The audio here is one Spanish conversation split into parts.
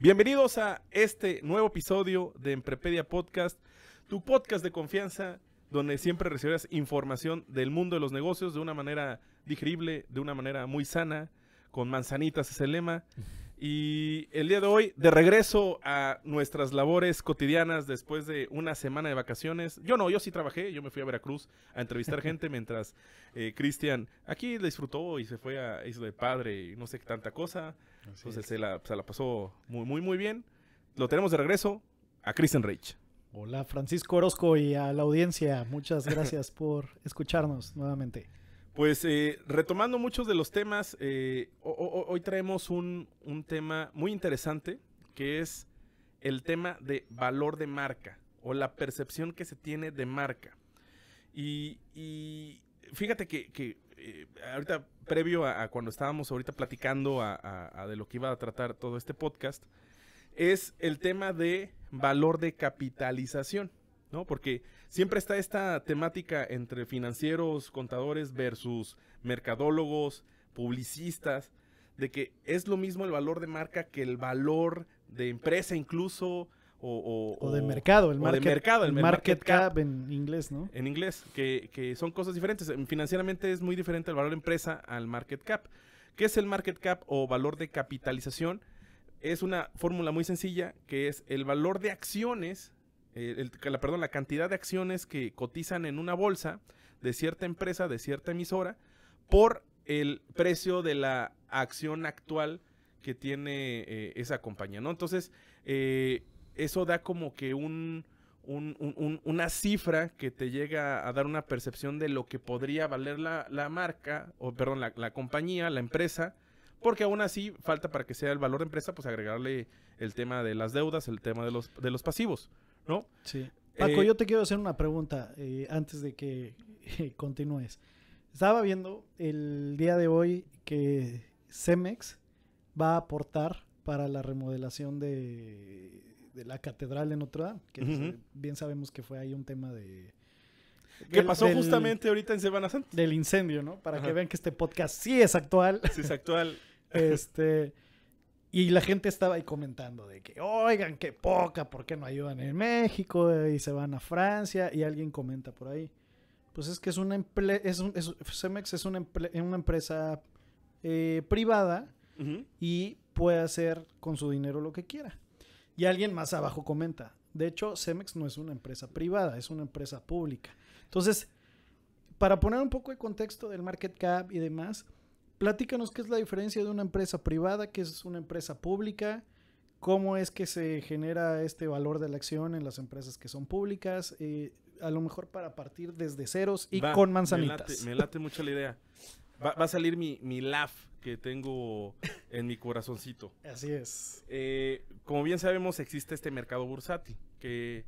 Bienvenidos a este nuevo episodio de Emprepedia Podcast, tu podcast de confianza donde siempre recibirás información del mundo de los negocios de una manera digerible, de una manera muy sana, con manzanitas es el lema. Y el día de hoy, de regreso a nuestras labores cotidianas después de una semana de vacaciones. Yo no, yo sí trabajé, yo me fui a Veracruz a entrevistar gente mientras eh, Cristian aquí disfrutó y se fue a Isla de Padre y no sé qué tanta cosa. Entonces se la, se la, pasó muy, muy, muy bien. Lo tenemos de regreso a Cristian Reich. Hola Francisco Orozco y a la audiencia, muchas gracias por escucharnos nuevamente. Pues eh, retomando muchos de los temas, eh, hoy traemos un, tema muy interesante que es el tema de valor de marca o la percepción que se tiene de marca. Y, fíjate que, eh, ahorita, previo a, cuando estábamos ahorita platicando a de lo que iba a tratar todo este podcast, es el tema de valor de capitalización, ¿no? Porque Siempre está esta temática entre financieros, contadores versus mercadólogos, publicistas, de que es lo mismo el valor de marca que el valor de empresa incluso, o, de mercado, el, de mercado, el, market, cap, en inglés, ¿no? En inglés, que, que, son cosas diferentes. Financieramente es muy diferente el valor de empresa al market cap. ¿Qué es el market cap o valor de capitalización? Es una fórmula muy sencilla que es el valor de acciones eh, la, perdón, la cantidad de acciones que cotizan en una bolsa de cierta empresa, de cierta emisora, por el precio de la acción actual que tiene eh, esa compañía, ¿no? Entonces, eh, eso da como que un, una cifra que te llega a dar una percepción de lo que podría valer la, marca, o perdón, la, compañía, la empresa, porque aún así falta para que sea el valor de empresa, pues agregarle el tema de las deudas, el tema de los pasivos. Sí. Paco, eh, yo te quiero hacer una pregunta eh, antes de que continúes. Estaba viendo el día de hoy que Cemex va a aportar para la remodelación de, la catedral de Notre Dame, que bien sabemos que fue ahí un tema de... Que pasó justamente ahorita en Semana Santa. Del incendio, ¿no? Para que vean que este podcast sí es actual. Sí es actual. este... Y la gente estaba ahí comentando de que, oigan, qué poca, ¿por qué no ayudan en México? Eh, y se van a Francia. Y alguien comenta por ahí. Pues es que es una, es Cemex es una, empresa eh, privada y puede hacer con su dinero lo que quiera. Y alguien más abajo comenta. De hecho, Cemex no es una empresa privada, es una empresa pública. Entonces, para poner un poco de contexto del market cap y demás, platícanos qué es la diferencia de una empresa privada, que es una empresa pública, cómo es que se genera este valor de la acción en las empresas que son públicas, eh, a lo mejor para partir desde ceros y con manzanitas. Me late, mucho la idea. Va, a salir mi, mi, laugh que tengo en mi corazoncito. Así es. Eh, como bien sabemos, existe este mercado bursátil que,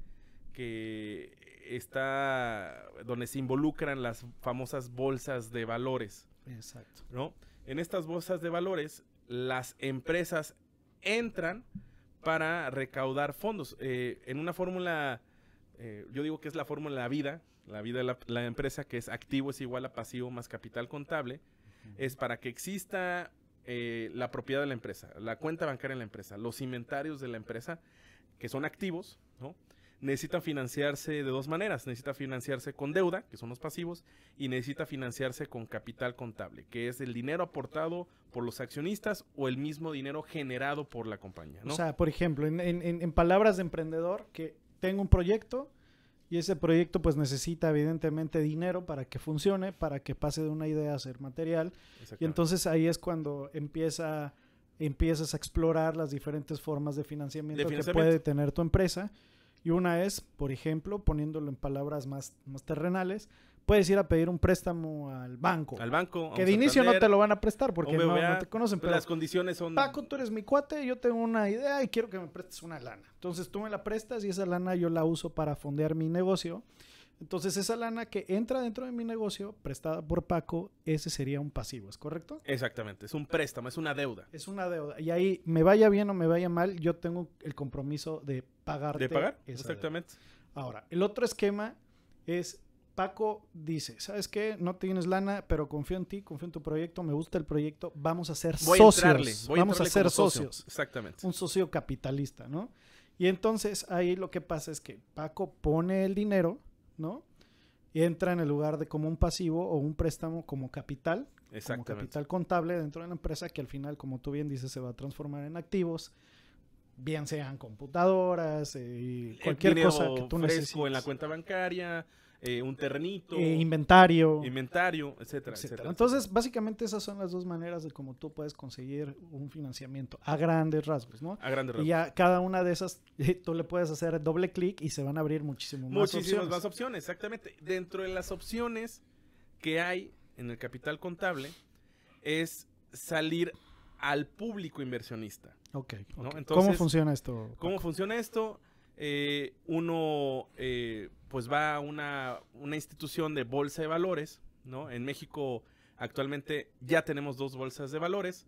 que está donde se involucran las famosas bolsas de valores. Exacto. ¿No? En estas bolsas de valores, las empresas entran para recaudar fondos. Eh, en una fórmula, eh, yo digo que es la fórmula de la vida, la vida de la, empresa, que es activo es igual a pasivo más capital contable, es para que exista eh, la propiedad de la empresa, la cuenta bancaria de la empresa, los inventarios de la empresa, que son activos, ¿no? necesita financiarse de dos maneras. Necesita financiarse con deuda, que son los pasivos, y necesita financiarse con capital contable, que es el dinero aportado por los accionistas o el mismo dinero generado por la compañía. ¿no? O sea, por ejemplo, en, palabras de emprendedor, que tengo un proyecto y ese proyecto pues necesita evidentemente dinero para que funcione, para que pase de una idea a ser material. Y entonces ahí es cuando empieza empiezas a explorar las diferentes formas de financiamiento, que puede tener tu empresa y una es, por ejemplo, poniéndolo en palabras más, más terrenales, puedes ir a pedir un préstamo al banco. Al banco. Que de inicio no te lo van a prestar porque no, no, te conocen. Pues pero las condiciones son... Paco, tú eres mi cuate, yo tengo una idea y quiero que me prestes una lana. Entonces tú me la prestas y esa lana yo la uso para fondear mi negocio. Entonces, esa lana que entra dentro de mi negocio, prestada por Paco, ese sería un pasivo, ¿es correcto? Exactamente, es un préstamo, es una deuda. Es una deuda. Y ahí, me vaya bien o me vaya mal, yo tengo el compromiso de pagar. De pagar, exactamente. Ahora, el otro esquema es, Paco dice, ¿sabes qué? No tienes lana, pero confío en ti, confío en tu proyecto, me gusta el proyecto, vamos a ser voy socios. A vamos a, ser socios. Exactamente. Un socio capitalista, ¿no? Y entonces ahí lo que pasa es que Paco pone el dinero ¿no? Y entra en el lugar de como un pasivo o un préstamo como capital, como capital contable dentro de la empresa que al final, como tú bien dices, se va a transformar en activos, bien sean computadoras, eh, y cualquier cosa que tú necesites. en la cuenta bancaria, eh, un ternito. Eh, inventario. Inventario, etcétera, etcétera, Entonces, básicamente esas son las dos maneras de cómo tú puedes conseguir un financiamiento a grandes rasgos, ¿no? A grandes rasgos. Y a cada una de esas eh, tú le puedes hacer doble clic y se van a abrir muchísimo más Muchísimas opciones. Muchísimas más opciones, exactamente. Dentro de las opciones que hay en el capital contable es salir al público inversionista. Ok. Entonces, ¿Cómo funciona esto? ¿Cómo funciona esto? uno pues va a una, institución de bolsa de valores, ¿no? En México actualmente ya tenemos dos bolsas de valores.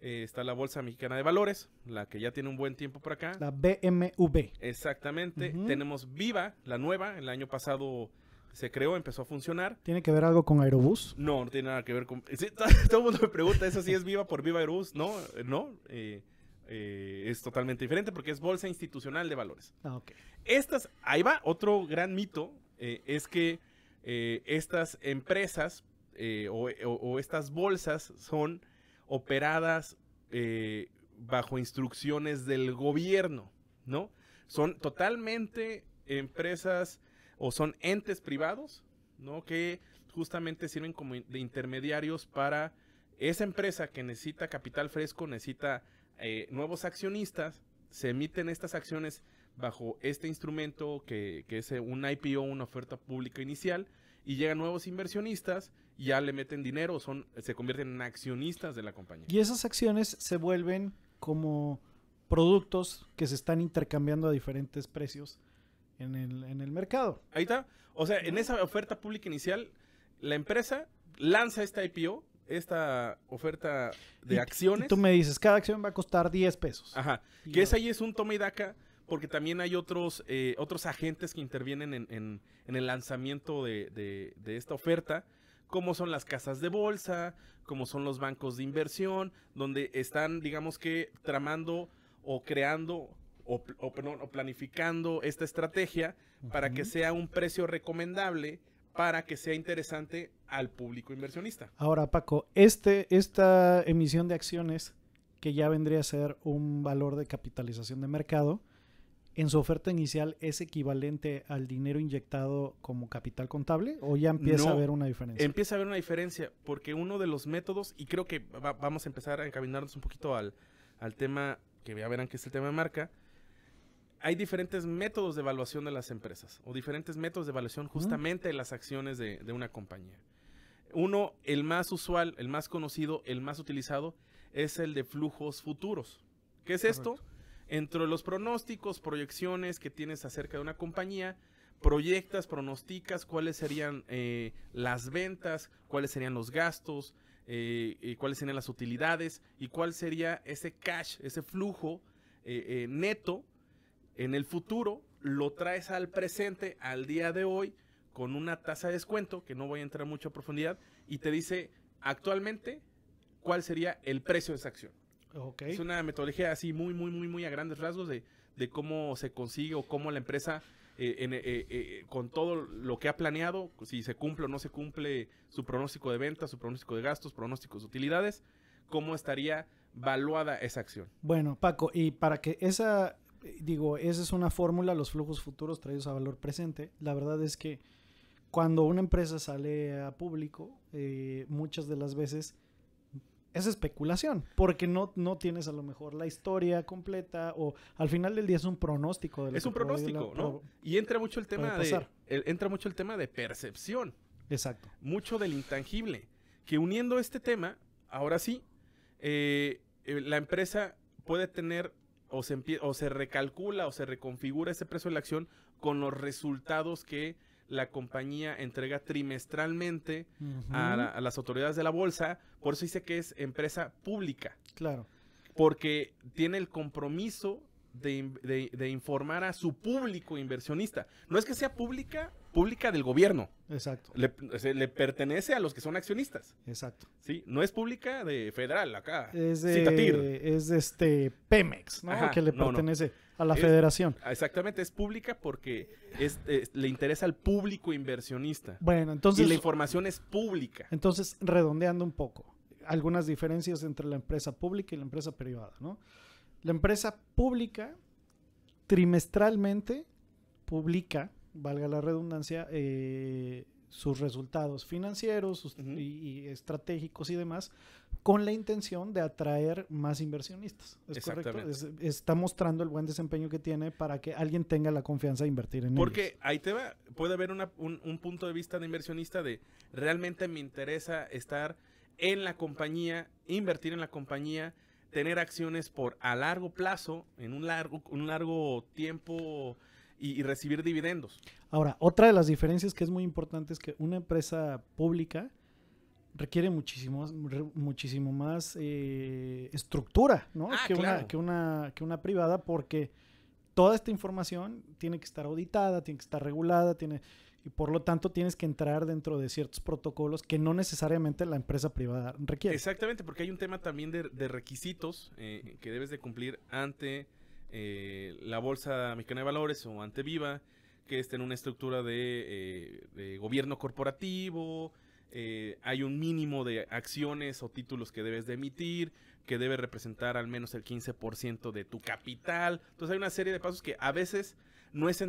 Eh, está la Bolsa Mexicana de Valores, la que ya tiene un buen tiempo por acá. La BMV. Exactamente. Tenemos Viva, la nueva, el año pasado se creó, empezó a funcionar. ¿Tiene que ver algo con Aerobús? No, no tiene nada que ver con... todo el mundo me pregunta eso, ¿sí es Viva por Viva Aerobús. No, eh, no. Eh, eh, es totalmente diferente porque es bolsa institucional de valores. Ah, Estas, ahí va, otro gran mito eh, es que eh, estas empresas o, o, estas bolsas son operadas bajo instrucciones del gobierno, ¿no? Son totalmente empresas o son entes privados, ¿no? Que justamente sirven como de intermediarios para esa empresa que necesita capital fresco, necesita eh, nuevos accionistas, se emiten estas acciones bajo este instrumento que, es eh, un IPO, una oferta pública inicial, y llegan nuevos inversionistas, y ya le meten dinero, son, se convierten en accionistas de la compañía. Y esas acciones se vuelven como productos que se están intercambiando a diferentes precios en el, en el mercado. Ahí está. O sea, en esa oferta pública inicial, la empresa lanza esta IPO, esta oferta de acciones. tú me dices, cada acción va a costar 10 pesos. Ajá. que es ahí es un toma y daca, porque también hay otros, eh, otros agentes que intervienen en, en, el lanzamiento de, esta oferta, como son las casas de bolsa, como son los bancos de inversión, donde están, digamos que, tramando o creando o, planificando esta estrategia para que sea un precio recomendable para que sea interesante al público inversionista. Ahora, Paco, este, esta emisión de acciones, que ya vendría a ser un valor de capitalización de mercado, en su oferta inicial es equivalente al dinero inyectado como capital contable o ya empieza a haber una diferencia? Empieza a haber una diferencia porque uno de los métodos, y creo que vamos a empezar a encaminarnos un poquito al, al tema que ya verán que es el tema de marca, hay diferentes métodos de evaluación de las empresas o diferentes métodos de evaluación justamente de las acciones de, una compañía. Uno, el más usual, el más conocido, el más utilizado, es el de flujos futuros. ¿Qué es esto? Entre los pronósticos, proyecciones que tienes acerca de una compañía, proyectas, pronosticas cuáles serían eh, las ventas, cuáles serían los gastos, eh, y cuáles serían las utilidades y cuál sería ese cash, ese flujo eh, neto en el futuro, lo traes al presente, al día de hoy, con una tasa de descuento, que no voy a entrar mucho a profundidad, y te dice actualmente cuál sería el precio de esa acción. Es una metodología así muy, muy, muy, muy a grandes rasgos de, cómo se consigue o cómo la empresa, eh, eh, eh, con todo lo que ha planeado, si se cumple o no se cumple su pronóstico de ventas, su pronóstico de gastos, pronósticos de utilidades, cómo estaría valuada esa acción. Bueno, Paco, y para que esa, eh, digo, esa es una fórmula, los flujos futuros traídos a valor presente. La verdad es que cuando una empresa sale a público, eh, muchas de las veces es especulación, porque no, no tienes a lo mejor la historia completa o al final del día es un pronóstico. De lo es un pronóstico, ¿no? Y entra mucho el tema de entra mucho el tema de percepción. Exacto. Mucho del intangible. Que uniendo este tema, ahora sí, eh, la empresa puede tener o se, recalcula o se reconfigura ese precio de la acción con los resultados que la compañía entrega trimestralmente a, las autoridades de la bolsa. Por eso dice que es empresa pública. Claro. Porque tiene el compromiso de, de informar a su público inversionista. No es que sea pública pública del gobierno. Exacto. Le, pertenece a los que son accionistas. Exacto. Sí, no es pública de federal acá. Es de, Es este Pemex, ¿no? que le pertenece a la federación. Exactamente, es pública porque le interesa al público inversionista. Bueno, entonces. Y la información es pública. Entonces, redondeando un poco, algunas diferencias entre la empresa pública y la empresa privada, ¿no? La empresa pública trimestralmente publica valga la redundancia, eh, sus resultados financieros y, estratégicos y demás, con la intención de atraer más inversionistas. ¿Es está mostrando el buen desempeño que tiene para que alguien tenga la confianza de invertir en él. Porque ahí te va, puede haber un, un punto de vista de inversionista de realmente me interesa estar en la compañía, invertir en la compañía, tener acciones por a largo plazo, en un largo, un largo tiempo y, recibir dividendos. Ahora, otra de las diferencias que es muy importante es que una empresa pública requiere muchísimo, muchísimo más eh, estructura ¿no? Ah, que, una, que, una, que una privada porque toda esta información tiene que estar auditada, tiene que estar regulada, tiene y por lo tanto tienes que entrar dentro de ciertos protocolos que no necesariamente la empresa privada requiere. Exactamente, porque hay un tema también de, requisitos eh, que debes de cumplir ante eh, la Bolsa Mexicana de Valores o Anteviva, que esté en una estructura de, eh, gobierno corporativo, eh, hay un mínimo de acciones o títulos que debes de emitir, que debe representar al menos el 15% de tu capital. Entonces hay una serie de pasos que a veces no es,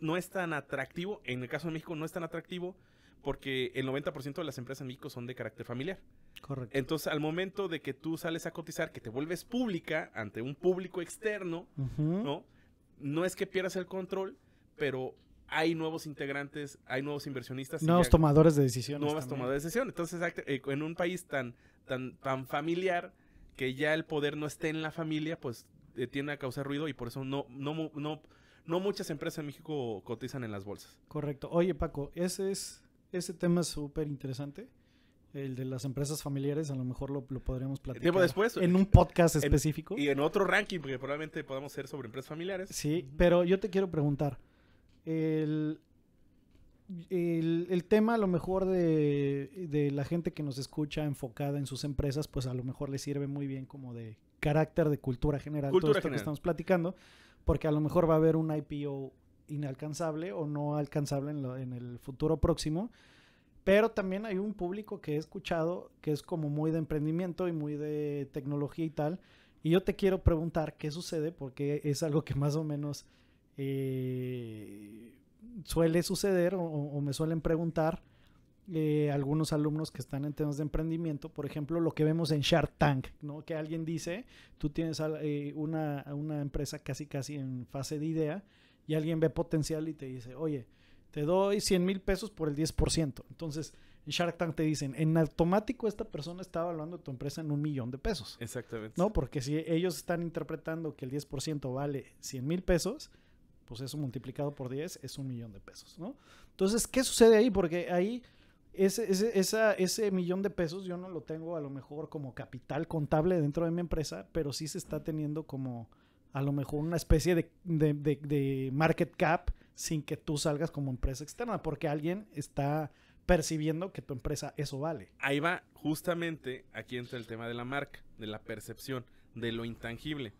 no es tan atractivo, en el caso de México no es tan atractivo porque el 90% de las empresas en México son de carácter familiar. Correcto. Entonces, al momento de que tú sales a cotizar, que te vuelves pública ante un público externo, ¿no? No es que pierdas el control, pero hay nuevos integrantes, hay nuevos inversionistas. Nuevos tomadores de decisiones. Nuevas tomadores de decisiones. Entonces, eh, en un país tan, tan, tan familiar que ya el poder no esté en la familia, pues eh, tiende a causar ruido y por eso no, no, no muchas empresas en México cotizan en las bolsas. Correcto. Oye, Paco, ese es ese tema es súper interesante. El de las empresas familiares, a lo mejor lo, lo podríamos platicar. después? En eh, un podcast específico. Y en otro ranking, porque probablemente podamos ser sobre empresas familiares. Sí, pero yo te quiero preguntar. El, tema a lo mejor de, la gente que nos escucha enfocada en sus empresas, pues a lo mejor le sirve muy bien como de carácter de cultura general, todo esto que estamos platicando, porque a lo mejor va a haber un IPO inalcanzable o no alcanzable en, el futuro próximo. Pero también hay un público que he escuchado que es como muy de emprendimiento y muy de tecnología y tal. Y yo te quiero preguntar qué sucede, porque es algo que más o menos eh, suele suceder o, me suelen preguntar eh, algunos alumnos que están en temas de emprendimiento. Por ejemplo, lo que vemos en Shark Tank, Que alguien dice, tú tienes eh, una, una, empresa casi casi en fase de idea y alguien ve potencial y te dice, oye, te doy 100 mil pesos por el 10%. Entonces, en Shark Tank te dicen, en automático esta persona está evaluando tu empresa en un millón de pesos. Exactamente. No, porque si ellos están interpretando que el 10% vale 100 mil pesos, pues eso multiplicado por 10 es un millón de pesos, ¿no? Entonces, ¿qué sucede ahí? Porque ahí ese, ese millón de pesos yo no lo tengo a lo mejor como capital contable dentro de mi empresa, pero sí se está teniendo como a lo mejor una especie de, market cap sin que tú salgas como empresa externa, porque alguien está percibiendo que tu empresa eso vale. Ahí va, justamente aquí entra el tema de la marca, de la percepción, de lo intangible.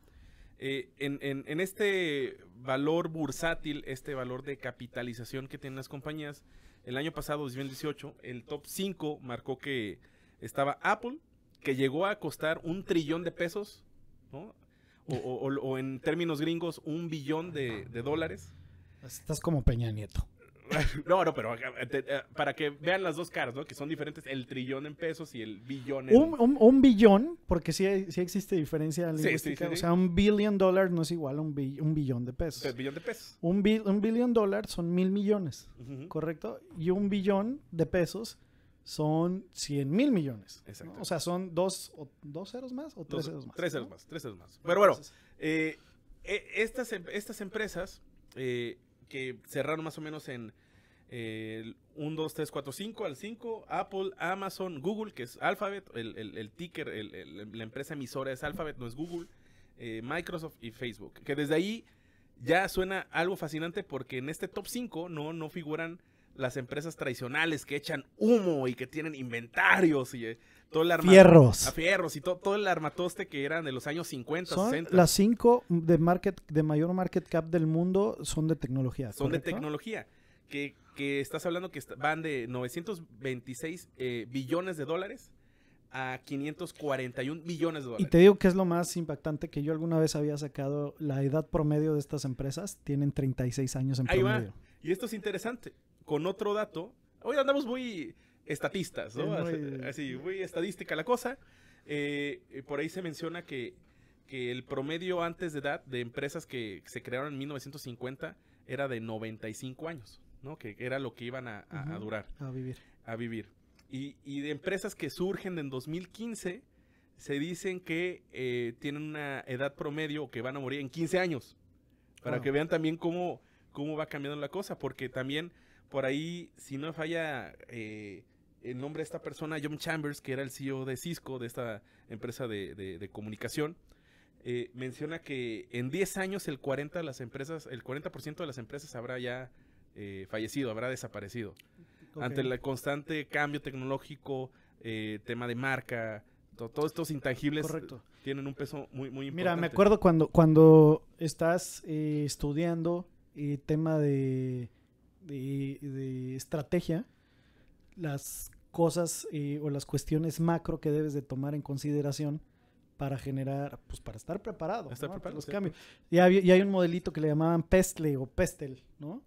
Eh, en, en, este valor bursátil, este valor de capitalización que tienen las compañías, el año pasado, 2018, el top 5 marcó que estaba Apple, que llegó a costar un trillón de pesos, ¿no? o, en términos gringos, un billón de, dólares. Estás como Peña Nieto. No, no, pero eh, eh, para que vean las dos caras, ¿no? Que son diferentes el trillón en pesos y el billón en... Un, billón, porque sí, existe diferencia lingüística. Sí, o sea, un billion dólar no es igual a un, billón de pesos. Un billón de pesos. Un, bi un billion dólar son mil millones, ¿correcto? Y un billón de pesos son 100 mil millones. O sea, son dos, dos ceros más o tres ceros más. Tres ceros más, tres ceros más. Pero bueno, eh, e, estas, em, estas empresas eh, que cerraron más o menos en 1, 2, 3, 4, 5 al 5, Apple, Amazon, Google, que es Alphabet, el, ticker, la empresa emisora es Alphabet, no es Google, eh, Microsoft y Facebook. Que desde ahí ya suena algo fascinante porque en este top 5 no, no figuran las empresas tradicionales que echan humo y que tienen inventarios y eh, todo el fierros. A fierros y todo el armatoste que eran de los años 50, son Las cinco de, market, de mayor market cap del mundo son de tecnología. Son de tecnología. Que, estás hablando que van de 926 eh, billones de dólares a 541 millones de dólares. Y te digo que es lo más impactante que yo alguna vez había sacado. La edad promedio de estas empresas tienen 36 años en promedio. Y esto es interesante con otro dato. Hoy andamos muy estatistas, Así, muy estadística la cosa. Eh, eh, por ahí se menciona que, el promedio antes de edad de empresas que se crearon en 1950 era de 95 años, ¿no? Que era lo que iban a, durar. A vivir. A vivir. Y, de empresas que surgen en 2015, se dicen que eh, tienen una edad promedio o que van a morir en 15 años. Para que vean también cómo, cómo va cambiando la cosa, porque también por ahí, si no falla eh, el nombre de esta persona, John Chambers, que era el CEO de Cisco, de esta empresa de, de, comunicación, eh, menciona que en 10 años el 40% de las empresas, el 40% de las empresas habrá ya eh, fallecido, habrá desaparecido. Ante el constante cambio tecnológico, tema de marca, todos estos intangibles tienen un peso muy, muy importante. Mira, me acuerdo cuando, cuando estás estudiando tema de de, estrategia las cosas eh, o las cuestiones macro que debes de tomar en consideración para generar, pues para estar preparado, para los cambios. Y hay, un modelito que le llamaban Pestle o Pestel, ¿no?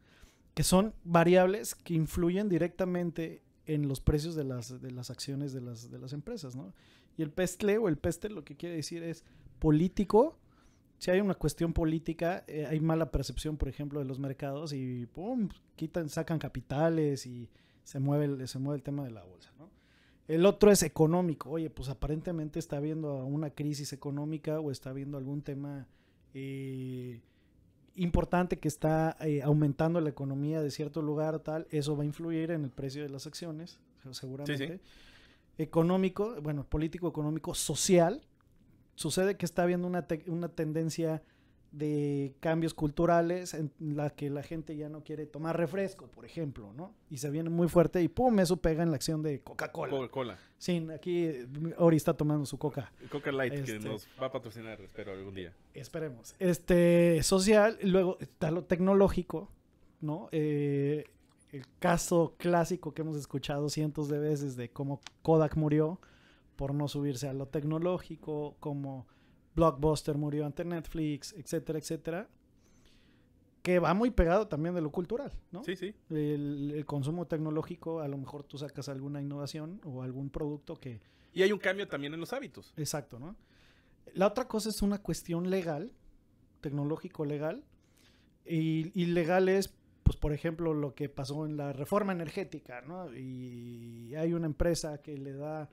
Que son variables que influyen directamente en los precios de las, acciones de las, de las empresas, ¿no? Y el Pestle o el Pestel lo que quiere decir es político si hay una cuestión política, eh, hay mala percepción, por ejemplo, de los mercados y ¡pum! quitan, sacan capitales y se mueve el, se mueve el tema de la bolsa, El otro es económico. Oye, pues aparentemente está habiendo una crisis económica o está habiendo algún tema eh, importante que está eh, aumentando la economía de cierto lugar, tal. Eso va a influir en el precio de las acciones, seguramente. Económico, bueno, político, económico, social sucede que está habiendo una, una tendencia de cambios culturales en la que la gente ya no quiere tomar refresco, por ejemplo, ¿no? Y se viene muy fuerte y pum, eso pega en la acción de Coca-Cola. Coca-Cola. Sí, aquí mm, ahorita está tomando su Coca. Coca Light, que este, nos va a patrocinar, espero, algún día. Esperemos. Este, social, luego está lo tecnológico, ¿no? Eh, el caso clásico que hemos escuchado cientos de veces de cómo Kodak murió por no subirse a lo tecnológico, como Blockbuster murió ante Netflix, etcétera, etcétera, que va muy pegado también de lo cultural, ¿no? Sí, sí. El, consumo tecnológico, a lo mejor tú sacas alguna innovación o algún producto que... Y hay un cambio también en los hábitos. Exacto, ¿no? La otra cosa es una cuestión legal, tecnológico-legal, y, y legal es, pues, por ejemplo, lo que pasó en la reforma energética, ¿no? Y hay una empresa que le da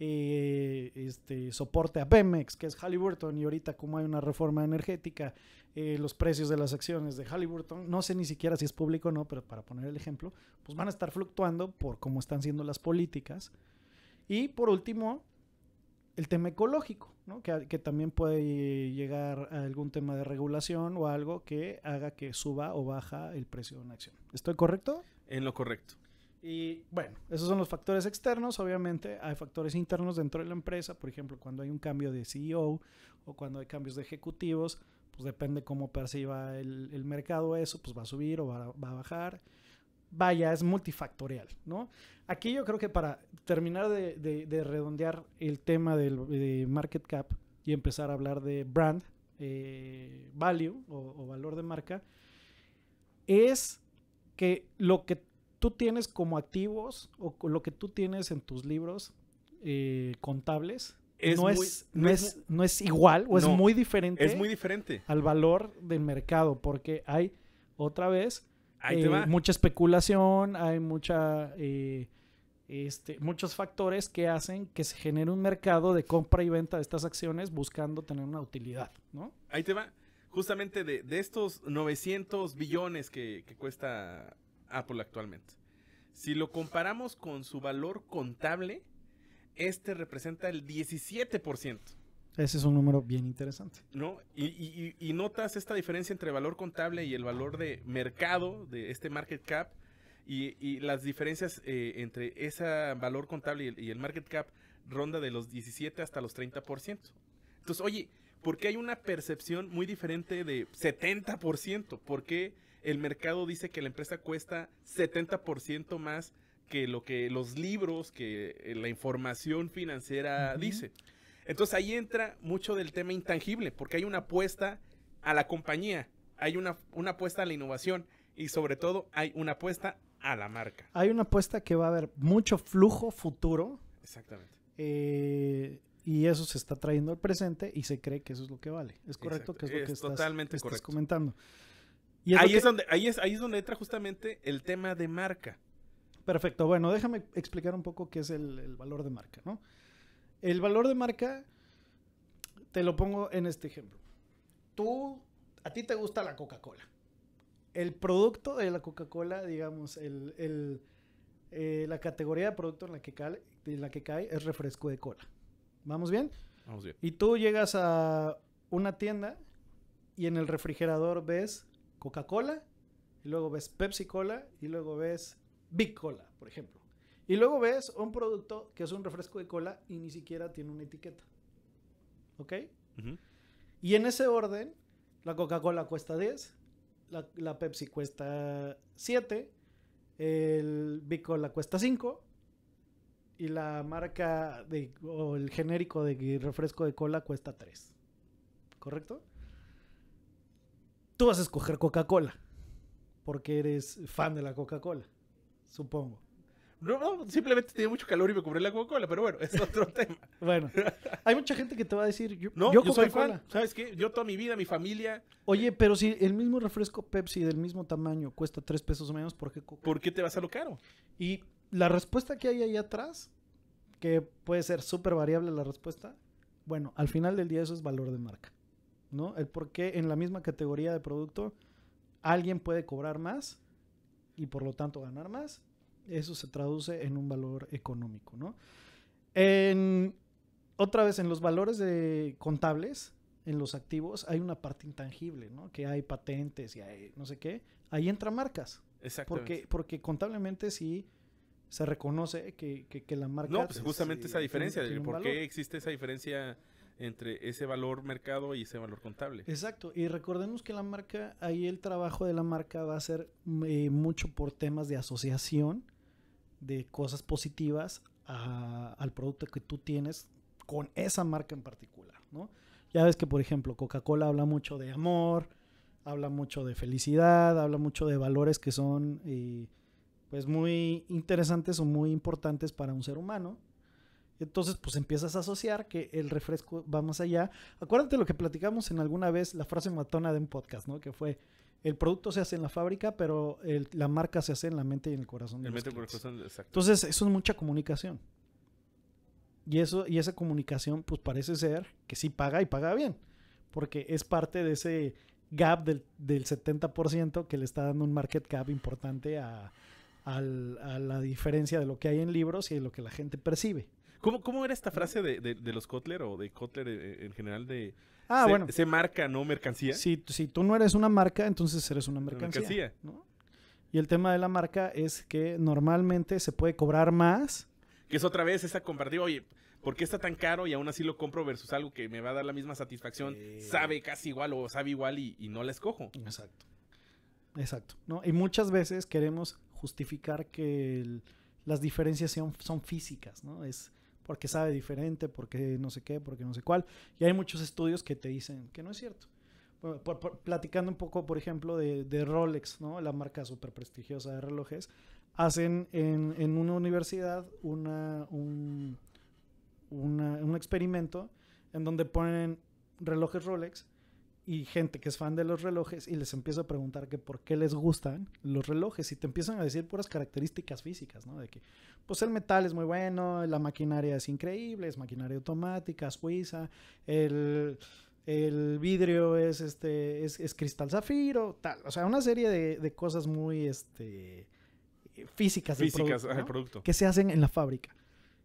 eh, este, soporte a Pemex, que es Halliburton, y ahorita como hay una reforma energética, eh, los precios de las acciones de Halliburton, no sé ni siquiera si es público o no, pero para poner el ejemplo, pues van a estar fluctuando por cómo están siendo las políticas. Y por último, el tema ecológico, ¿no? que, que, también puede eh, llegar a algún tema de regulación o algo que haga que suba o baja el precio de una acción. ¿Estoy correcto? En lo correcto. Y bueno, esos son los factores externos. Obviamente hay factores internos dentro de la empresa. Por ejemplo, cuando hay un cambio de CEO o cuando hay cambios de ejecutivos, pues depende cómo perciba el, mercado eso, pues va a subir o va, a bajar vaya, es multifactorial, ¿no? Aquí yo creo que para terminar de, redondear el tema del de market cap y empezar a hablar de brand, eh, value o, valor de marca, es que lo que tú tienes como activos o lo que tú tienes en tus libros eh, contables no, es, no, es, no, es, igual o es muy diferente. Es muy diferente. Al valor del mercado, porque hay, otra vez, eh, mucha especulación, hay mucha, eh, este, muchos factores que hacen que se genere un mercado de compra y venta de estas acciones buscando tener una utilidad, ¿no? Ahí te va. Justamente de, estos 900 billones que, que cuesta Apple actualmente. Si lo comparamos con su valor contable, este representa el 17%. Ese es un número bien interesante. ¿No? Y, notas esta diferencia entre valor contable y el valor de mercado de este market cap y, las diferencias eh, entre ese valor contable y el, market cap ronda de los 17 hasta los 30%. Entonces, oye, ¿por qué hay una percepción muy diferente de 70%? ¿Por qué el mercado dice que la empresa cuesta 70% más que lo que los libros, que eh, la información financiera dice. Entonces ahí entra mucho del tema intangible, porque hay una apuesta a la compañía, hay una, una apuesta a la innovación y sobre todo hay una apuesta a la marca. Hay una apuesta que va a haber mucho flujo futuro. Exactamente. Eh, y eso se está trayendo al presente y se cree que eso es lo que vale. Es correcto que es lo que totalmente estás comentando ahí, es donde, ahí, ahí es donde entra justamente el tema de marca. Perfecto, bueno, déjame explicar un poco qué es el, valor de marca, ¿no? El valor de marca, te lo pongo en este ejemplo. Tú, a ti te gusta la Coca-Cola. El producto de la Coca-Cola, digamos, el, el eh, la categoría de producto en la, que cae, en la que cae es refresco de cola. ¿Vamos bien? Vamos bien. Y tú llegas a una tienda y en el refrigerador ves Coca-Cola, y luego ves Pepsi-Cola, y luego ves Big Cola, por ejemplo. Y luego ves un producto que es un refresco de cola y ni siquiera tiene una etiqueta. ¿Ok? Y en ese orden, la Coca-Cola cuesta 10, la, Pepsi cuesta 7, el Big Cola cuesta 5 y la marca de, o el genérico de refresco de cola cuesta 3. ¿Correcto? vas a escoger Coca-Cola, porque eres fan de la Coca-Cola, supongo. No, no, simplemente tiene mucho calor y me compré la Coca-Cola, pero bueno, es otro tema. bueno, hay mucha gente que te va a decir, yo, no, yo, soy fan, ¿sabes qué? Yo toda mi vida, mi familia... Oye, pero si el mismo refresco Pepsi del mismo tamaño cuesta tres pesos menos, ¿por qué ¿Por qué te vas a lo caro? Y la respuesta que hay ahí atrás, que puede ser súper variable la respuesta, bueno, al final del día eso es valor de marca. El por qué en la misma categoría de producto alguien puede cobrar más y por lo tanto ganar más. Eso se traduce en un valor económico, ¿no? otra vez, en los valores contables, en los activos, hay una parte intangible, ¿no? Que hay patentes y hay no sé qué. Ahí entra marcas. exacto Porque, porque contablemente sí se reconoce que, la marca... No, pues justamente esa diferencia, ¿por qué existe esa diferencia entre ese valor mercado y ese valor contable. Exacto, y recordemos que la marca, ahí el trabajo de la marca va a ser eh, mucho por temas de asociación de cosas positivas al producto que tú tienes con esa marca en particular, ¿no? Ya ves que, por ejemplo, Coca-Cola habla mucho de amor, habla mucho de felicidad, habla mucho de valores que son eh, pues muy interesantes o muy importantes para un ser humano entonces, pues empiezas a asociar que el refresco va más allá. Acuérdate lo que platicamos en alguna vez, la frase matona de un podcast, ¿no? Que fue, el producto se hace en la fábrica, pero la marca se hace en la mente y en el corazón. De el corazón, exacto. Entonces, eso es mucha comunicación. Y, eso, y esa comunicación, pues parece ser que sí paga y paga bien, porque es parte de ese gap del, del 70% que le está dando un market cap importante a, a la diferencia de lo que hay en libros y de lo que la gente percibe. ¿Cómo, era esta frase de, los Kotler o de Kotler eh, eh, en general de... Ah, bueno. Se marca, ¿no? Mercancía. Si, si tú no eres una marca, entonces eres una mercancía. Y el tema de la marca es que normalmente se puede cobrar más. Que es otra vez esa compartida, oye, ¿por qué está tan caro y aún así lo compro versus algo que me va a dar la misma satisfacción? Sabe casi igual o sabe igual y, no la escojo. Exacto. Exacto. Y muchas veces queremos justificar que las diferencias son físicas, ¿no? Es porque sabe diferente, porque no sé qué, porque no sé cuál. Y hay muchos estudios que te dicen que no es cierto. platicando un poco, por ejemplo, de, Rolex, ¿no? la marca súper prestigiosa de relojes, hacen en, una universidad un, un experimento en donde ponen relojes Rolex y gente que es fan de los relojes y les empiezo a preguntar que por qué les gustan los relojes y te empiezan a decir puras características físicas, ¿no? De que pues el metal es muy bueno, la maquinaria es increíble, es maquinaria automática, suiza, el, vidrio es este es, cristal zafiro, tal, o sea, una serie de, cosas muy este físicas, del producto, producto que se hacen en la fábrica.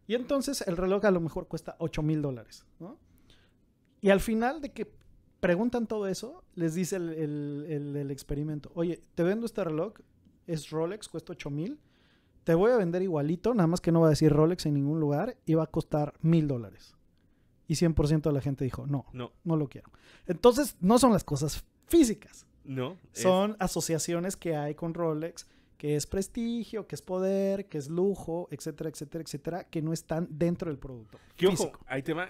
Y entonces el reloj a lo mejor cuesta 8 mil dólares, ¿no? Y al final de que preguntan todo eso, les dice el, experimento, oye, te vendo este reloj, es Rolex, cuesta 8 mil, te voy a vender igualito, nada más que no va a decir Rolex en ningún lugar y va a costar mil dólares. Y 100% de la gente dijo, no, no, no lo quiero. Entonces, no son las cosas físicas. No. Son asociaciones que hay con Rolex, que es prestigio, que es poder, que es lujo, etcétera, etcétera, etcétera, que no están dentro del producto. ¿Qué ojo, hay tema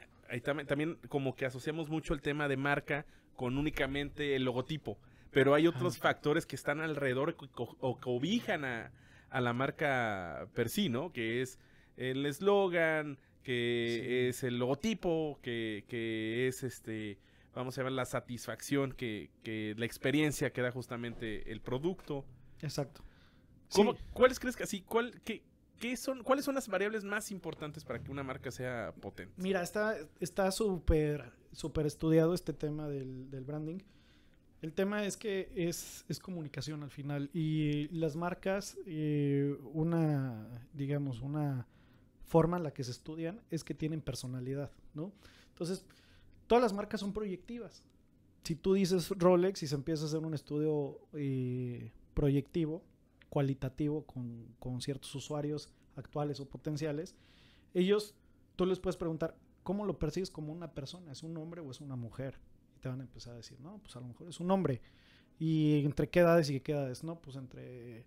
también como que asociamos mucho el tema de marca con únicamente el logotipo, pero hay otros factores que están alrededor o cobijan a, a, la marca per sí, ¿no? Que es el eslogan, que es el logotipo, que, que es este, vamos a ver, la satisfacción, que, que la experiencia que da justamente el producto. Exacto. ¿Cómo, ¿Cuáles crees que así? Cuál, qué, ¿Cuáles son las variables más importantes para que una marca sea potente? Mira, está súper estudiado este tema del, branding. El tema es que es, comunicación al final y las marcas, eh, una, digamos, una forma en la que se estudian es que tienen personalidad, ¿no? Entonces, todas las marcas son proyectivas. Si tú dices Rolex y se empieza a hacer un estudio eh, proyectivo, cualitativo con, ciertos usuarios actuales o potenciales, ellos, tú les puedes preguntar, ¿cómo lo percibes como una persona? ¿Es un hombre o es una mujer? Y te van a empezar a decir, no, pues a lo mejor es un hombre. ¿Y entre qué edades y qué edades? No, pues entre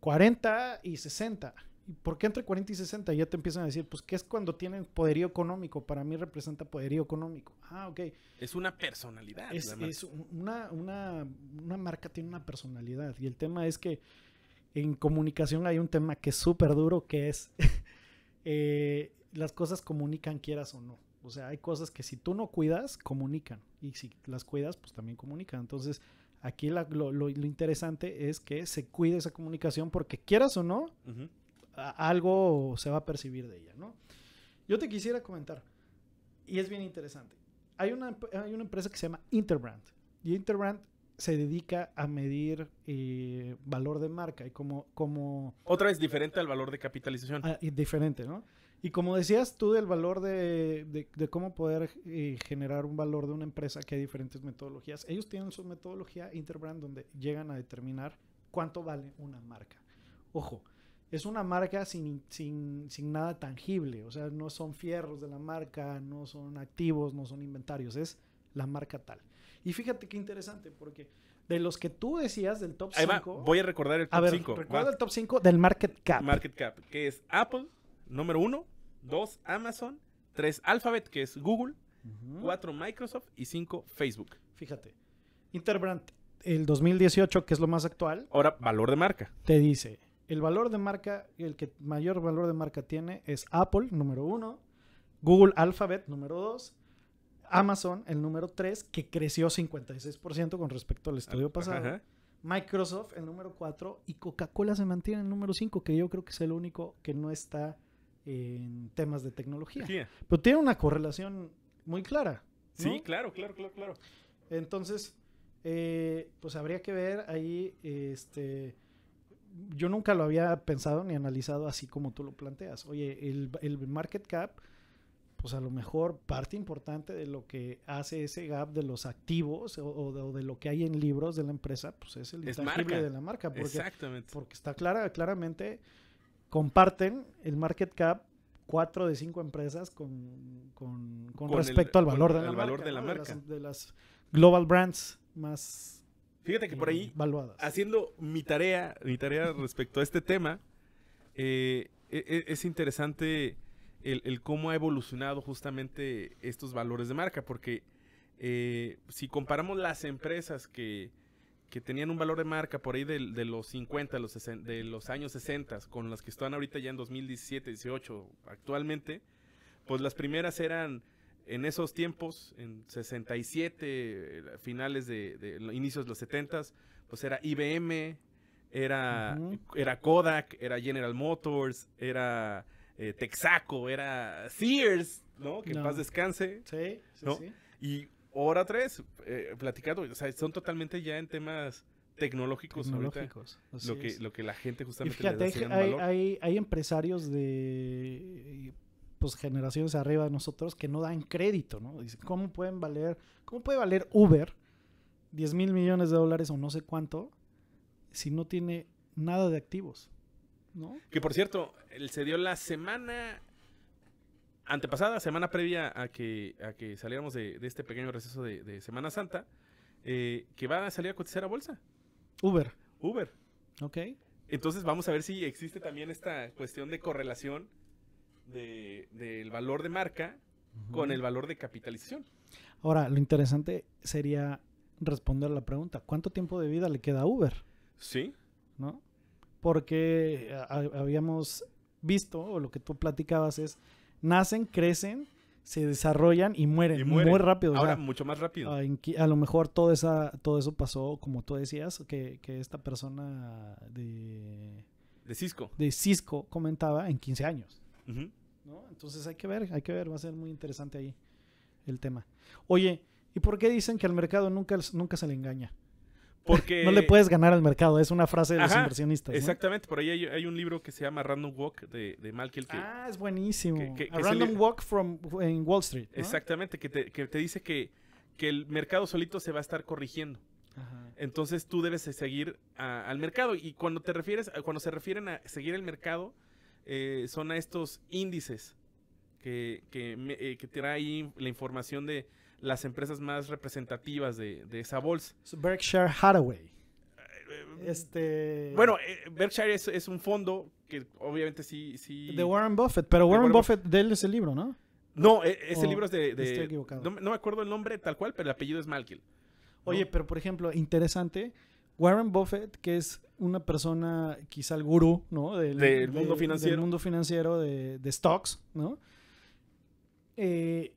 40 y 60. ¿Y por qué entre 40 y 60? Ya te empiezan a decir, pues, ¿qué es cuando tienen poderío económico? Para mí representa poderío económico. Ah, ok. Es una personalidad. Es, es una, una marca tiene una personalidad. Y el tema es que en comunicación hay un tema que es súper duro, que es eh, las cosas comunican quieras o no. O sea, hay cosas que si tú no cuidas, comunican. Y si las cuidas, pues también comunican. Entonces, aquí lo, interesante es que se cuide esa comunicación porque quieras o no, algo se va a percibir de ella, ¿no? Yo te quisiera comentar, y es bien interesante. Hay una, hay una empresa que se llama Interbrand. Y Interbrand se dedica a medir eh, valor de marca y como, como... Otra es diferente al valor de capitalización. Ah, diferente, ¿no? Y como decías tú del valor de, de, cómo poder eh, generar un valor de una empresa, que hay diferentes metodologías. Ellos tienen su metodología Interbrand donde llegan a determinar cuánto vale una marca. Ojo, es una marca sin, sin nada tangible, o sea, no son fierros de la marca, no son activos, no son inventarios, es la marca tal. Y fíjate qué interesante, porque de los que tú decías del top 5. Voy a recordar el top 5. Recuerda el top 5 del market cap. Market cap, que es Apple, número 1, 2, Amazon, 3, Alphabet, que es Google, 4, Microsoft y 5, Facebook. Fíjate. Interbrand, el 2018, que es lo más actual. Ahora, valor de marca. Te dice, el valor de marca, el que mayor valor de marca tiene es Apple, número 1, Google Alphabet, número 2, Amazon, el número 3, que creció 56% con respecto al estudio ah, pasado. Microsoft, el número 4. Y Coca-Cola se mantiene en el número 5, que yo creo que es el único que no está en temas de tecnología. Pero tiene una correlación muy clara. Sí, claro, claro, claro, claro. Entonces, eh, pues habría que ver ahí, este, yo nunca lo había pensado ni analizado así como tú lo planteas. Oye, el market cap pues a lo mejor parte importante de lo que hace ese gap de los activos o, de, lo que hay en libros de la empresa, pues es el de la marca. Porque, Exactamente. Porque está clara, claramente comparten el market cap cuatro de cinco empresas con, respecto al valor, de, la marca, valor de la marca. De las, global brands más Fíjate que por ahí, haciendo mi tarea, mi tarea respecto a este tema, eh, e, e, es, interesante el, cómo ha evolucionado justamente estos valores de marca, porque eh, si comparamos las empresas que, tenían un valor de marca por ahí de, los 50, de los años 60, con las que están ahorita ya en 2017, 18, actualmente, pues las primeras eran en esos tiempos, en 67, eh, finales de, inicios de los 70, pues era IBM, era, era Kodak, era General Motors, era eh, Texaco, era Sears, ¿no? Que en paz descanse. Sí, Y ahora tres, eh, platicando, o sea, son totalmente ya en temas tecnológicos, tecnológicos lo que lo que la gente justamente le hay, hay, hay empresarios de pues generaciones arriba de nosotros que no dan crédito, ¿no? Dicen, ¿cómo pueden valer, cómo puede valer Uber 10 mil millones de dólares o no sé cuánto si no tiene nada de activos? ¿no? Que por cierto, él se dio la semana antepasada, semana previa a que, a que saliéramos de, este pequeño receso de, Semana Santa, eh, que va a salir a cotizar a bolsa. Uber. Uber. Ok. Entonces vamos a ver si existe también esta cuestión de correlación del valor de marca con el valor de capitalización. Ahora, lo interesante sería responder a la pregunta, ¿cuánto tiempo de vida le queda a Uber? Sí. ¿No? porque habíamos visto, o lo que tú platicabas es, nacen, crecen, se desarrollan y mueren, muy rápido. Ahora, mucho más rápido. A, lo mejor todo, eso pasó, como tú decías, que, esta persona de... Cisco. De Cisco comentaba en 15 años. Entonces hay que ver, hay que ver, va a ser muy interesante ahí el tema. Oye, ¿y por qué dicen que al mercado nunca se le engaña? no le puedes ganar al mercado, es una frase de los inversionistas. Exactamente, por ahí hay, un libro que se llama Random Walk de, de Malkiel. ah, es buenísimo. Random Walk from, en Wall Street. Exactamente, que te, dice que, el mercado solito se va a estar corrigiendo. Entonces tú debes seguir al mercado. Y cuando te refieres, cuando se refieren a seguir el mercado, eh, son a estos índices que, que, eh, que, te da ahí la información de las empresas más representativas de, de esa bolsa. Berkshire Hathaway. Eh, este... Bueno, eh, Berkshire es, un fondo que obviamente sí, De Warren Buffett, pero Warren, Buffett, de él es el libro, ¿no? No, e, ese oh, libro es de... estoy equivocado. No, me acuerdo el nombre tal cual, pero el apellido es Malkiel. Oye, pero por ejemplo, interesante, Warren Buffett, que es una persona, quizá el gurú, ¿no? Del, mundo financiero. Del mundo financiero de, de stocks, ¿no? Eh,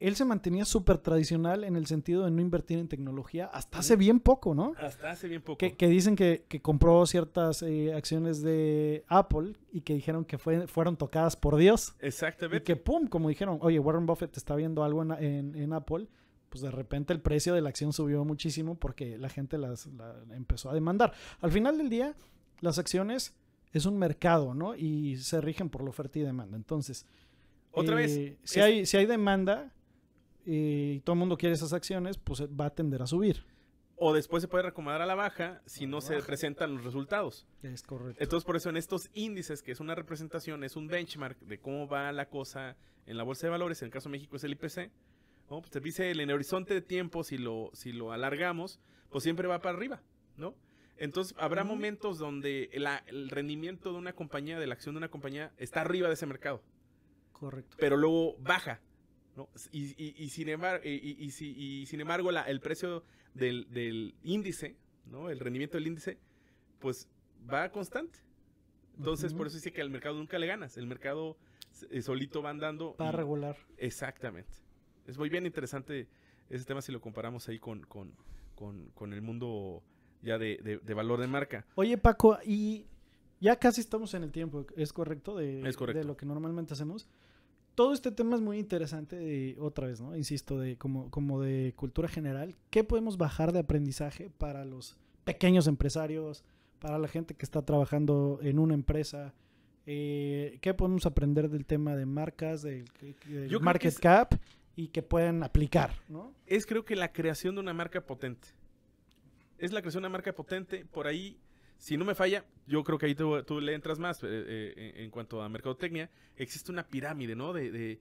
él se mantenía súper tradicional en el sentido de no invertir en tecnología hasta hace bien poco, ¿no? Hasta hace bien poco. Que, dicen que, compró ciertas eh, acciones de Apple y que dijeron que fueron tocadas por Dios. Exactamente. Y que pum, como dijeron, oye, Warren Buffett está viendo algo en, Apple, pues de repente el precio de la acción subió muchísimo porque la gente las empezó a demandar. Al final del día, las acciones es un mercado, ¿no? Y se rigen por la oferta y demanda. Entonces... Otra vez. Eh, si, hay, si hay demanda, y todo el mundo quiere esas acciones, pues va a tender a subir. O después se puede recomendar a la baja si no se presentan los resultados. Es correcto. Entonces, por eso en estos índices, que es una representación, es un benchmark de cómo va la cosa en la bolsa de valores, en el caso de México es el IPC, ¿no? Pues, te dice en el horizonte de tiempo, si lo, si lo alargamos, pues siempre va para arriba, ¿no? Entonces, habrá momentos donde el rendimiento de una compañía, de la acción de una compañía, está arriba de ese mercado. Correcto. Pero luego baja. Y, sin embargo, y, sin embargo el precio del, índice, ¿no? El rendimiento del índice, pues va constante. Entonces, por eso dice que al mercado nunca le ganas. El mercado eh, solito va andando. Va a regular. Exactamente. Es muy bien interesante ese tema si lo comparamos ahí con, el mundo ya de, valor de marca. Oye, Paco, y ya casi estamos en el tiempo, ¿es correcto? De, es correcto. De lo que normalmente hacemos todo este tema es muy interesante, de, otra vez, ¿no? Insisto, de, como, como de cultura general. ¿Qué podemos bajar de aprendizaje para los pequeños empresarios, para la gente que está trabajando en una empresa? Eh, ¿Qué podemos aprender del tema de marcas, del, market cap y que puedan aplicar? ¿no? Es creo que la creación de una marca potente. Es la creación de una marca potente. Por ahí si no me falla, yo creo que ahí tú, le entras más eh, eh, en cuanto a mercadotecnia. Existe una pirámide, ¿no? De,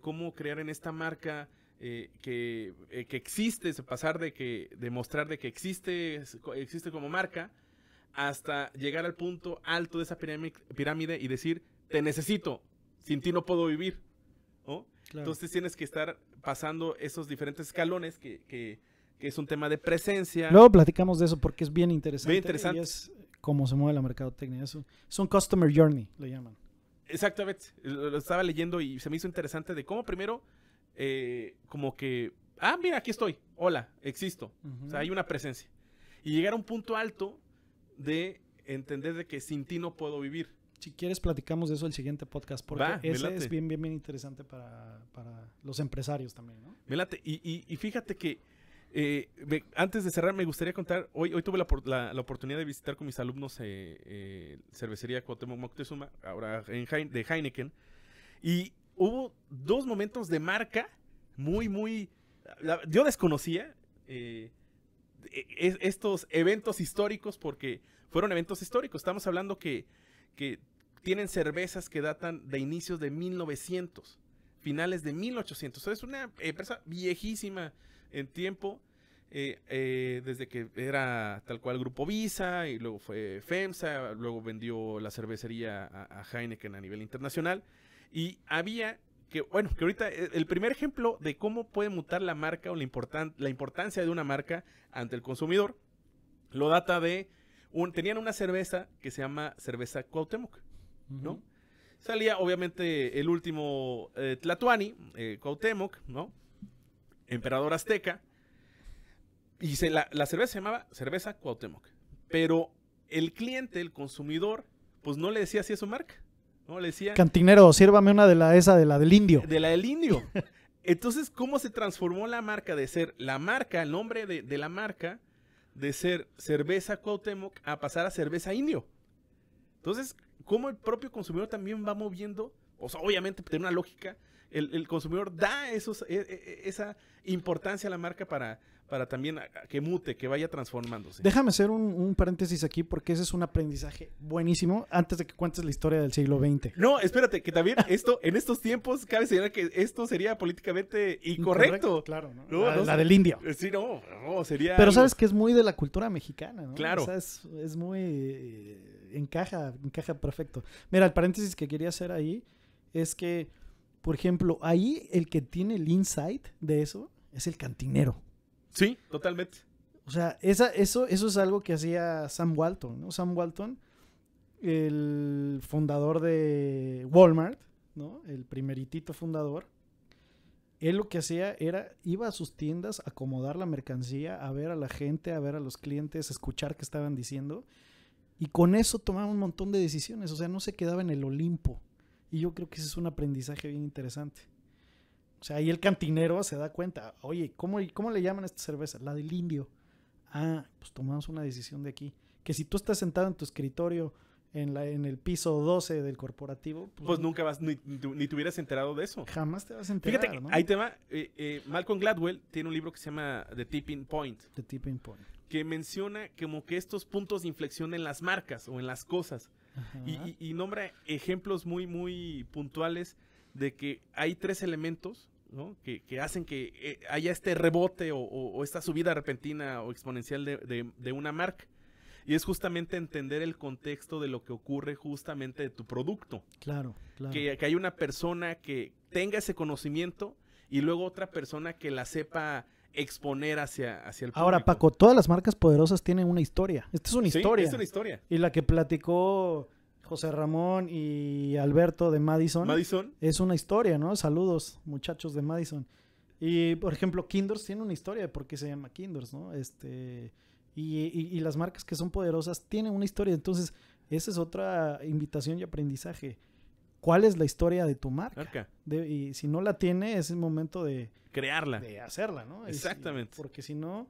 cómo crear en esta marca eh, que, existe, pasar de que demostrar de que existe, existe como marca, hasta llegar al punto alto de esa pirámide y decir, te necesito, sin ti no puedo vivir. Entonces tienes que estar pasando esos diferentes escalones que, es un tema de presencia. Luego platicamos de eso porque es bien interesante cómo se mueve la mercadotecnia. Eso es un customer journey, lo llaman. Exactamente. Lo estaba leyendo y se me hizo interesante de cómo primero, eh, como que, ah, mira, aquí estoy. Hola, existo. O sea, hay una presencia. Y llegar a un punto alto de entender de que sin ti no puedo vivir. Si quieres, platicamos de eso el siguiente podcast, porque ese es bien, bien, bien interesante para, para los empresarios también, ¿no? Velate. y fíjate que eh, antes de cerrar, me gustaría contar, hoy, tuve la, oportunidad de visitar con mis alumnos eh, eh, cervecería Cuauhtémoc Moctezuma, ahora de Heineken, y hubo dos momentos de marca muy, muy... yo desconocía e, e, estos eventos históricos porque fueron eventos históricos. Estamos hablando que, tienen cervezas que datan de inicios de 1900, finales de 1800. es una empresa viejísima en tiempo eh, eh, desde que era tal cual Grupo Visa y luego fue FEMSA, luego vendió la cervecería a, Heineken a nivel internacional. Y había que, bueno, que ahorita eh, el primer ejemplo de cómo puede mutar la marca o la, la importancia de una marca ante el consumidor lo data de. tenían una cerveza que se llama cerveza Cuauhtémoc, ¿no? Salía, obviamente, el último Tlatuani, Cuauhtémoc, ¿no? Emperador Azteca. Y la, cerveza se llamaba cerveza Cuauhtémoc. Pero el cliente, el consumidor, pues no le decía así a su marca. No le decía. Cantinero, sírvame una de la esa, de la del indio. De la del indio. Entonces, ¿cómo se transformó la marca de ser la marca, el nombre de, la marca, de ser cerveza Cuauhtémoc a pasar a cerveza indio? Entonces, ¿cómo el propio consumidor también va moviendo? O sea, obviamente tiene una lógica. El, consumidor da esos, e, e, e, esa importancia a la marca para, para también que mute, que vaya transformándose. Déjame hacer un, paréntesis aquí porque ese es un aprendizaje buenísimo antes de que cuentes la historia del siglo XX. No, espérate, que también esto, en estos tiempos, cabe señalar que esto sería políticamente incorrecto. claro, ¿no? la, del indio. Eh, sí, no, sería... Pero sabes que es muy de la cultura mexicana, ¿no? Claro. O sea, es, muy... Eh, encaja, encaja perfecto. Mira, el paréntesis que quería hacer ahí es que, por ejemplo, ahí el que tiene el insight de eso es el cantinero. Sí, totalmente. O sea, esa, eso, eso es algo que hacía Sam Walton, ¿no? Sam Walton, el fundador de Walmart, ¿no? El primeritito fundador. Él lo que hacía era, iba a sus tiendas a acomodar la mercancía, a ver a la gente, a ver a los clientes, a escuchar qué estaban diciendo. Y con eso tomaba un montón de decisiones, o sea, no se quedaba en el Olimpo. Y yo creo que ese es un aprendizaje bien interesante. O sea, ahí el cantinero se da cuenta, oye, ¿cómo, cómo le llaman a esta cerveza? La del indio. Ah, pues tomamos una decisión de aquí. Que si tú estás sentado en tu escritorio en, la, en el piso 12 del corporativo. Pues, pues, nunca vas, ni, ni, te hubieras enterado de eso. Jamás te vas a enterar. Fíjate, ¿no? ahí te eh, eh, Malcolm Gladwell tiene un libro que se llama The Tipping Point. The Tipping Point. Que menciona como que estos puntos de inflexión en las marcas o en las cosas. Y, y, nombra ejemplos muy, muy puntuales de que hay tres elementos que, hacen que eh, haya este rebote o, esta subida repentina o exponencial de, una marca. Y es justamente entender el contexto de lo que ocurre justamente de tu producto. Claro, claro. Que, que hay una persona que tenga ese conocimiento y luego otra persona que la sepa exponer hacia, hacia el público. Ahora, Paco, todas las marcas poderosas tienen una historia. Esta es una sí, Es una historia. Y la que platicó José Ramón y Alberto de Madison. Madison. Es una historia, ¿no? Saludos, muchachos de Madison. Y, por ejemplo, Kinders tiene una historia de por qué se llama Kinders, ¿no? Este, y, y, las marcas que son poderosas tienen una historia. Entonces, esa es otra invitación y aprendizaje. ¿Cuál es la historia de tu marca? y si no la tiene, es el momento de... Crearla. De hacerla, ¿no? Exactamente. porque si no,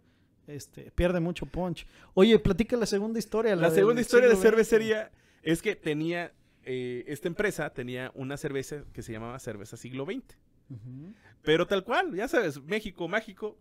este, pierde mucho punch. Oye, platica la segunda historia. La, segunda historia de cervecería... Es que tenía, eh, esta empresa tenía una cerveza que se llamaba Cerveza Siglo XX. Pero tal cual, ya sabes, México mágico,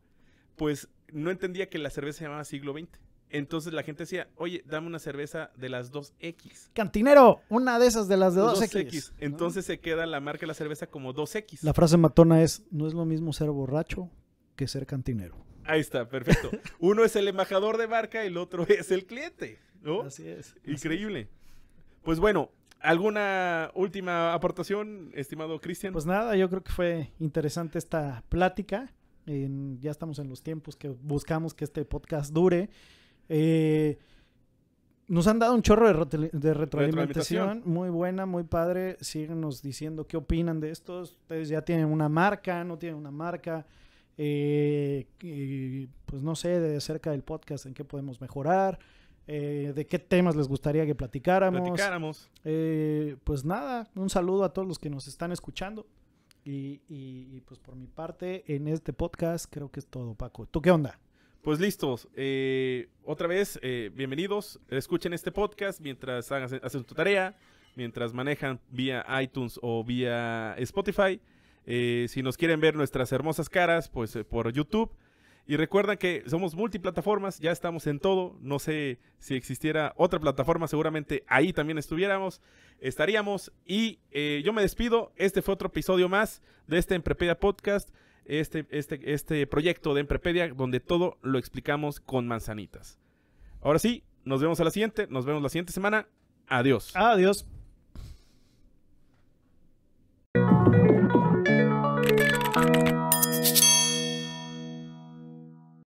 pues no entendía que la cerveza se llamaba Siglo XX. Entonces la gente decía, oye, dame una cerveza de las 2X. Cantinero, una de esas de las de 2X. Entonces se queda la marca de la cerveza como 2X. La frase matona es, no es lo mismo ser borracho que ser cantinero. Ahí está, perfecto. Uno es el embajador de marca, el otro es el cliente, Así es. Increíble. Pues bueno, ¿Alguna última aportación, estimado Cristian? Pues nada, yo creo que fue interesante esta plática. ya estamos en los tiempos que buscamos que este podcast dure. Eh, nos han dado un chorro de, retroalimentación. Muy buena, muy padre. Síguenos diciendo qué opinan de esto. Ustedes ya tienen una marca, no tienen una marca. Eh, pues no sé, de cerca del podcast, en qué podemos mejorar. Eh, de qué temas les gustaría que platicáramos. Eh, pues nada, un saludo a todos los que nos están escuchando. Y, pues por mi parte, en este podcast creo que es todo, Paco. ¿Tú qué onda? Pues listos. Eh, otra vez, bienvenidos. Escuchen este podcast mientras hacen, hacen su tarea, mientras manejan vía iTunes o vía Spotify. si nos quieren ver nuestras hermosas caras, pues por YouTube y recuerda que somos multiplataformas, ya estamos en todo. No sé si existiera otra plataforma, seguramente ahí también estuviéramos, estaríamos. Y eh, yo me despido. Este fue otro episodio más de este Emprepedia Podcast, este, este, este proyecto de Emprepedia, donde todo lo explicamos con manzanitas. Ahora sí, nos vemos a la siguiente, nos vemos la siguiente semana. Adiós. Adiós.